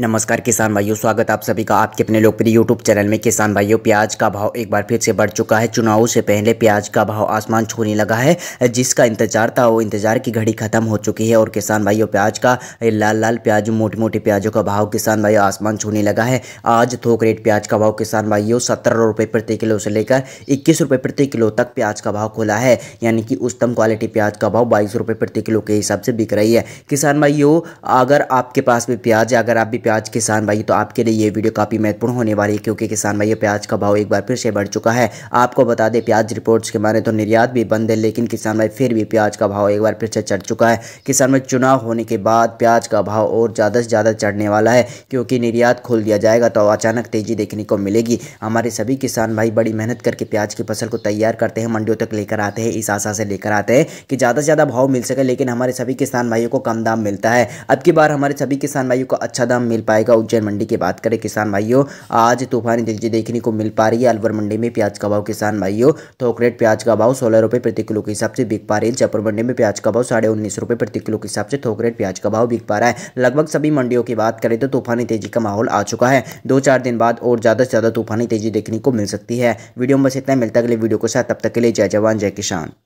नमस्कार किसान भाइयों स्वागत आप सभी का आपके अपने लोकप्रिय यूट्यूब चैनल में किसान भाइयों प्याज का भाव एक बार फिर से बढ़ चुका है चुनावों से पहले प्याज का भाव आसमान छूने लगा है जिसका इंतजार था वो इंतजार की घड़ी खत्म हो चुकी है और किसान भाइयों प्याज का लाल लाल प्याज मोटे मोटे प्याजों का भाव किसान भाइयों आसमान छूने लगा है आज थोक रेट प्याज का भाव किसान भाइयों सत्रह रुपये प्रति किलो से लेकर इक्कीस रुपये प्रति किलो तक प्याज का भाव खुला है यानी कि उत्तम क्वालिटी प्याज का भाव बाईस रुपये प्रति किलो के हिसाब से बिक रही है किसान भाइयों अगर आपके पास भी प्याज है अगर आप भी प्याज किसान भाई तो आपके लिए ये वीडियो काफ़ी महत्वपूर्ण होने वाली है क्योंकि किसान भाई प्याज का भाव एक बार फिर से बढ़ चुका है आपको बता दें प्याज रिपोर्ट्स के माने तो निर्यात भी बंद है लेकिन किसान भाई फिर भी प्याज का भाव एक बार फिर से चढ़ चुका है किसान भाई चुनाव होने के बाद प्याज का भाव और ज़्यादा से ज़्यादा चढ़ने वाला है क्योंकि निर्यात खोल दिया जाएगा तो अचानक तेज़ी देखने को मिलेगी हमारे सभी किसान भाई बड़ी मेहनत करके प्याज की फसल को तैयार करते हैं मंडियों तक लेकर आते हैं इस आशा से लेकर आते हैं कि ज़्यादा से ज़्यादा भाव मिल सके लेकिन हमारे सभी किसान भाइयों को कम दाम मिलता है अब की बार हमारे सभी किसान भाइयों को अच्छा दाम मिल पाएगा उज्जैन मंडी की बात करें किसान भाइयों आज तूफानी तेजी देखने को मिल पा रही है अलवर मंडी में प्याज का भाव किसान भाइयों थोक तो रेट प्याज का भाव सोलह रुपये प्रति किलो के हिसाब से बिक पा रही है जयपुर मंडी में प्याज का भाव साढ़े उन्नीस रुपये प्रति किलो के हिसाब से थोक तो रेट प्याज का भाव बिक पा रहा है लगभग सभी मंडियों की बात करें तो तूफानी तेजी का माहौल आ चुका है दो चार दिन बाद और ज़्यादा से ज़्यादा तूफानी तेजी देखने को मिल सकती है वीडियो में बस इतना मिलता है अगले वीडियो के साथ तब तक के लिए जय जवान जय किसान